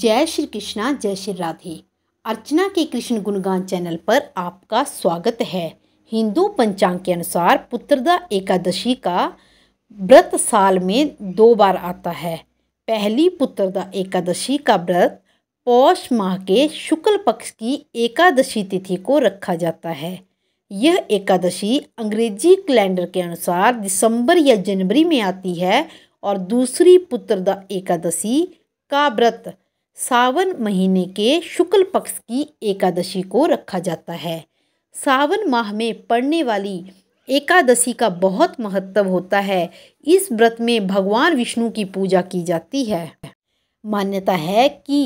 जय श्री कृष्णा जय श्री राधे अर्चना के कृष्ण गुणगान चैनल पर आपका स्वागत है हिंदू पंचांग के अनुसार पुत्रदा एकादशी का व्रत साल में दो बार आता है पहली पुत्रदा एकादशी का व्रत पौष माह के शुक्ल पक्ष की एकादशी तिथि को रखा जाता है यह एकादशी अंग्रेजी कैलेंडर के अनुसार दिसंबर या जनवरी में आती है और दूसरी पुत्रदा एकादशी का व्रत सावन महीने के शुक्ल पक्ष की एकादशी को रखा जाता है सावन माह में पड़ने वाली एकादशी का बहुत महत्व होता है इस व्रत में भगवान विष्णु की पूजा की जाती है मान्यता है कि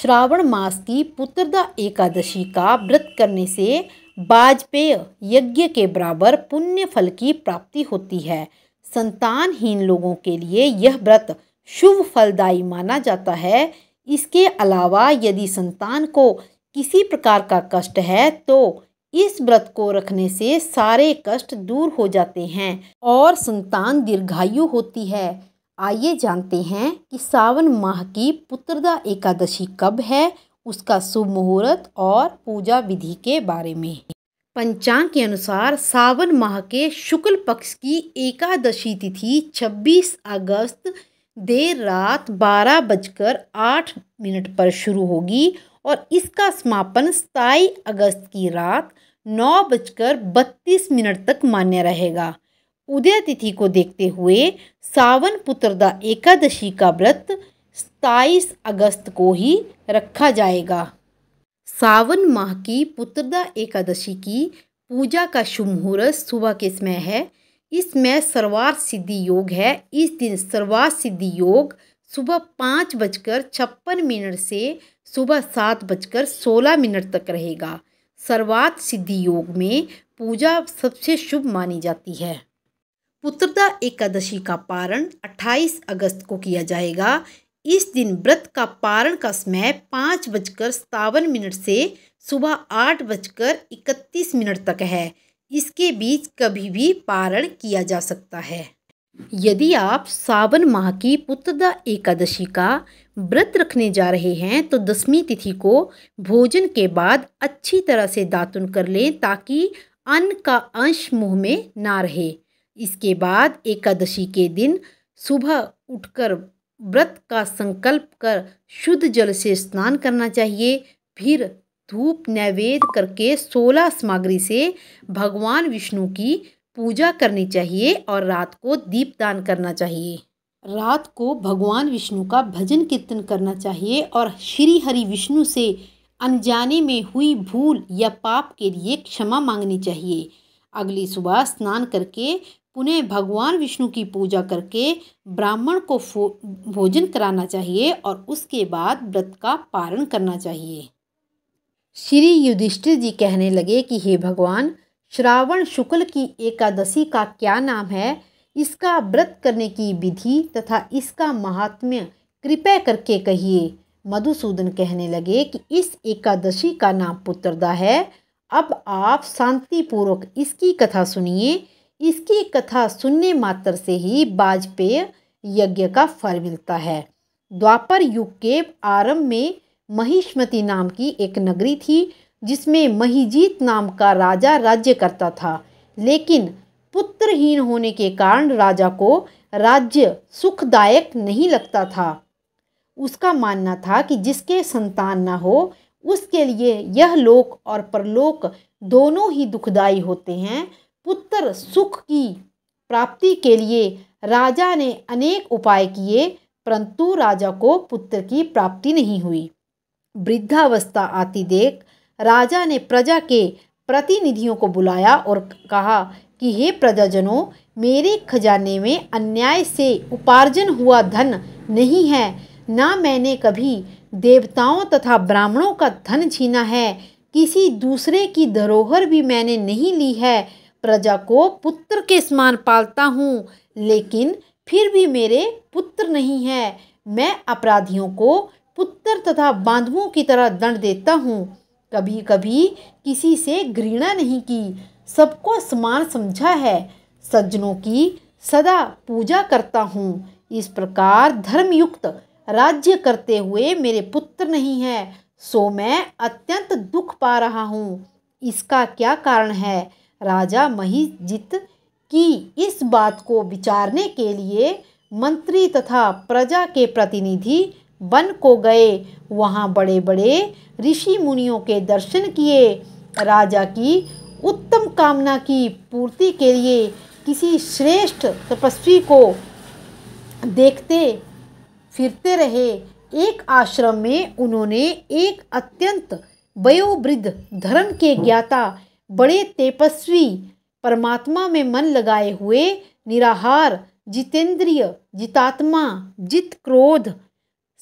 श्रावण मास की पुत्रदा एकादशी का व्रत करने से वाजपेय यज्ञ के बराबर पुण्य फल की प्राप्ति होती है संतानहीन लोगों के लिए यह व्रत शुभ फलदायी माना जाता है इसके अलावा यदि संतान को किसी प्रकार का कष्ट है तो इस व्रत को रखने से सारे कष्ट दूर हो जाते हैं और संतान दीर्घायु होती है आइए जानते हैं कि सावन माह की पुत्रदा एकादशी कब है उसका शुभ मुहूर्त और पूजा विधि के बारे में पंचांग के अनुसार सावन माह के शुक्ल पक्ष की एकादशी तिथि 26 अगस्त देर रात बारह बजकर आठ मिनट पर शुरू होगी और इसका समापन सताई अगस्त की रात नौ बजकर बत्तीस मिनट तक मान्य रहेगा उदय तिथि को देखते हुए सावन पुत्रदा एकादशी का व्रत सताईस अगस्त को ही रखा जाएगा सावन माह की पुत्रदा एकादशी की पूजा का शुभ मुहूर्त सुबह के समय है इसमें सर्वार सिद्धि योग है इस दिन सर्वार सिद्धि योग सुबह पाँच बजकर छप्पन मिनट से सुबह सात बजकर सोलह मिनट तक रहेगा सर्वार्थ सिद्धि योग में पूजा सबसे शुभ मानी जाती है पुत्रदा एकादशी का पारण 28 अगस्त को किया जाएगा इस दिन व्रत का पारण का समय पाँच बजकर सतावन मिनट से सुबह आठ बजकर इकतीस मिनट तक है इसके बीच कभी भी पारण किया जा सकता है यदि आप सावन माह की पुत्रदा एकादशी का व्रत रखने जा रहे हैं तो दसवीं तिथि को भोजन के बाद अच्छी तरह से दातुन कर लें ताकि अन्न का अंश मुंह में ना रहे इसके बाद एकादशी के दिन सुबह उठकर व्रत का संकल्प कर शुद्ध जल से स्नान करना चाहिए फिर धूप नैवेद्य करके सोलह सामग्री से भगवान विष्णु की पूजा करनी चाहिए और रात को दीपदान करना चाहिए रात को भगवान विष्णु का भजन कीर्तन करना चाहिए और श्री हरि विष्णु से अनजाने में हुई भूल या पाप के लिए क्षमा मांगनी चाहिए अगली सुबह स्नान करके पुनः भगवान विष्णु की पूजा करके ब्राह्मण को भोजन कराना चाहिए और उसके बाद व्रत का पारण करना चाहिए श्री युधिष्ठिर जी कहने लगे कि हे भगवान श्रावण शुक्ल की एकादशी का क्या नाम है इसका व्रत करने की विधि तथा इसका महात्म्य कृपया करके कहिए मधुसूदन कहने लगे कि इस एकादशी का नाम पुत्रदा है अब आप शांतिपूर्वक इसकी कथा सुनिए इसकी कथा सुनने मात्र से ही वाजपेय यज्ञ का फल मिलता है द्वापर युग के आरंभ में महिष्मती नाम की एक नगरी थी जिसमें महिजीत नाम का राजा राज्य करता था लेकिन पुत्रहीन होने के कारण राजा को राज्य सुखदायक नहीं लगता था उसका मानना था कि जिसके संतान ना हो उसके लिए यह लोक और परलोक दोनों ही दुखदायी होते हैं पुत्र सुख की प्राप्ति के लिए राजा ने अनेक उपाय किए परंतु राजा को पुत्र की प्राप्ति नहीं हुई वृद्धावस्था आती देख राजा ने प्रजा के प्रतिनिधियों को बुलाया और कहा कि हे प्रजाजनों मेरे खजाने में अन्याय से उपार्जन हुआ धन नहीं है ना मैंने कभी देवताओं तथा ब्राह्मणों का धन छीना है किसी दूसरे की धरोहर भी मैंने नहीं ली है प्रजा को पुत्र के समान पालता हूँ लेकिन फिर भी मेरे पुत्र नहीं है मैं अपराधियों को पुत्र तथा बांधवों की तरह दंड देता हूँ कभी कभी किसी से घृणा नहीं की सबको समान समझा है सज्जनों की सदा पूजा करता हूँ इस प्रकार धर्मयुक्त राज्य करते हुए मेरे पुत्र नहीं है सो मैं अत्यंत दुख पा रहा हूँ इसका क्या कारण है राजा महिजित की इस बात को विचारने के लिए मंत्री तथा प्रजा के प्रतिनिधि वन को गए वहाँ बड़े बड़े ऋषि मुनियों के दर्शन किए राजा की उत्तम कामना की पूर्ति के लिए किसी श्रेष्ठ तपस्वी को देखते फिरते रहे एक आश्रम में उन्होंने एक अत्यंत वयोवृद्ध धर्म के ज्ञाता बड़े तेपस्वी परमात्मा में मन लगाए हुए निराहार जितेंद्रिय जितात्मा जित क्रोध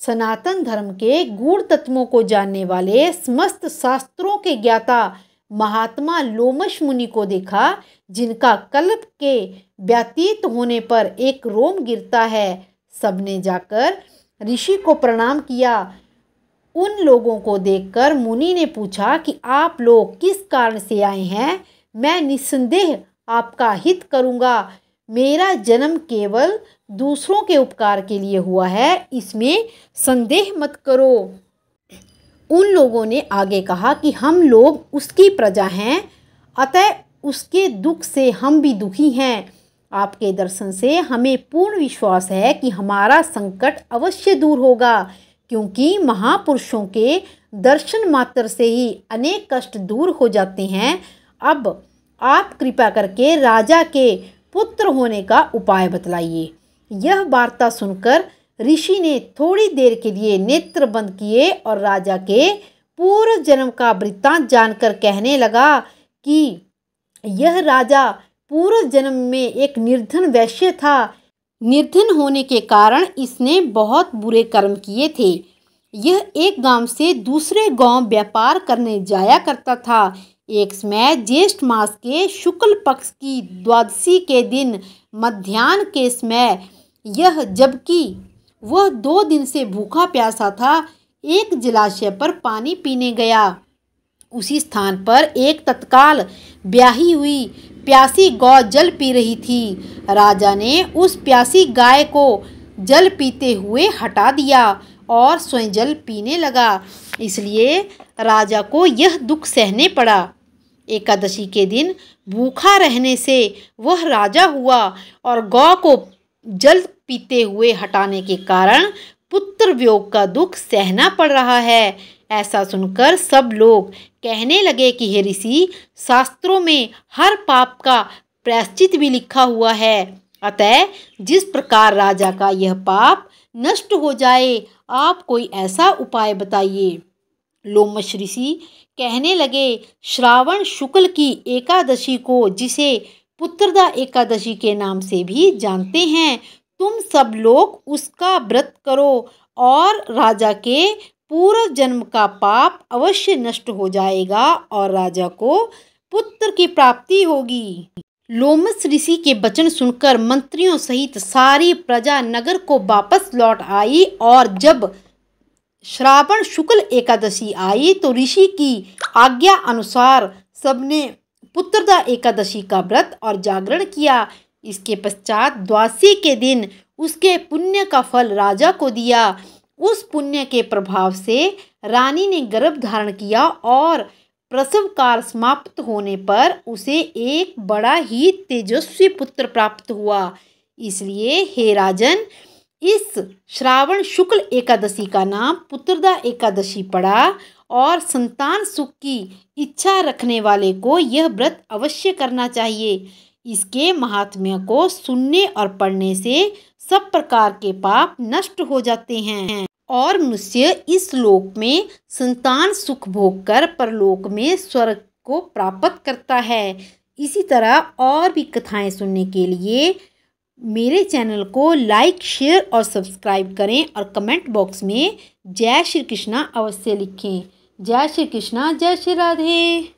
सनातन धर्म के गुण तत्वों को जानने वाले समस्त शास्त्रों के ज्ञाता महात्मा लोमश मुनि को देखा जिनका कल्प के व्यतीत होने पर एक रोम गिरता है सबने जाकर ऋषि को प्रणाम किया उन लोगों को देखकर मुनि ने पूछा कि आप लोग किस कारण से आए हैं मैं निस्संदेह आपका हित करूँगा मेरा जन्म केवल दूसरों के उपकार के लिए हुआ है इसमें संदेह मत करो उन लोगों ने आगे कहा कि हम लोग उसकी प्रजा हैं अतः उसके दुख से हम भी दुखी हैं आपके दर्शन से हमें पूर्ण विश्वास है कि हमारा संकट अवश्य दूर होगा क्योंकि महापुरुषों के दर्शन मात्र से ही अनेक कष्ट दूर हो जाते हैं अब आप कृपा करके राजा के पुत्र होने का उपाय बतलाइए यह वार्ता सुनकर ऋषि ने थोड़ी देर के लिए नेत्र बंद किए और राजा के पूर्व जन्म का वृत्तांत जानकर कहने लगा कि यह राजा पूर्व जन्म में एक निर्धन वैश्य था निर्धन होने के कारण इसने बहुत बुरे कर्म किए थे यह एक गांव से दूसरे गांव व्यापार करने जाया करता था एक समय ज्येष्ठ मास के शुक्ल पक्ष की द्वादशी के दिन मध्यान्ह के समय यह जबकि वह दो दिन से भूखा प्यासा था एक जलाशय पर पानी पीने गया उसी स्थान पर एक तत्काल ब्याही हुई प्यासी गौ जल पी रही थी राजा ने उस प्यासी गाय को जल पीते हुए हटा दिया और स्वयं जल पीने लगा इसलिए राजा को यह दुख सहने पड़ा एकादशी के दिन भूखा रहने से वह राजा हुआ और गौ को जल पीते हुए हटाने के कारण पुत्र व्योग का दुख सहना पड़ रहा है ऐसा सुनकर सब लोग कहने लगे कि हे ऋषि शास्त्रों में हर पाप का प्रायश्चित भी लिखा हुआ है अतः जिस प्रकार राजा का यह पाप नष्ट हो जाए आप कोई ऐसा उपाय बताइए लोमश ऋषि कहने लगे श्रावण शुक्ल की एकादशी को जिसे पुत्रदा एकादशी के नाम से भी जानते हैं तुम सब लोग उसका व्रत करो और राजा के पूर्व जन्म का पाप अवश्य नष्ट हो जाएगा और राजा को पुत्र की प्राप्ति होगी लोमस ऋषि के वचन सुनकर मंत्रियों सहित सारी प्रजा नगर को वापस लौट आई और जब श्रावण शुक्ल एकादशी आई तो ऋषि की आज्ञा अनुसार सबने पुत्रदा एकादशी का व्रत और जागरण किया इसके पश्चात द्वासी के दिन उसके पुण्य का फल राजा को दिया उस पुण्य के प्रभाव से रानी ने गर्भ धारण किया और प्रसव काल समाप्त होने पर उसे एक बड़ा ही तेजस्वी पुत्र प्राप्त हुआ इसलिए हे राजन इस श्रावण शुक्ल एकादशी का नाम पुत्रदा एकादशी पड़ा और संतान सुख की इच्छा रखने वाले को यह व्रत अवश्य करना चाहिए इसके महात्म्य को सुनने और पढ़ने से सब प्रकार के पाप नष्ट हो जाते हैं और मनुष्य इस लोक में संतान सुख भोग कर परलोक में स्वर्ग को प्राप्त करता है इसी तरह और भी कथाएं सुनने के लिए मेरे चैनल को लाइक शेयर और सब्सक्राइब करें और कमेंट बॉक्स में जय श्री कृष्णा अवश्य लिखें जय श्री कृष्णा जय श्री राधे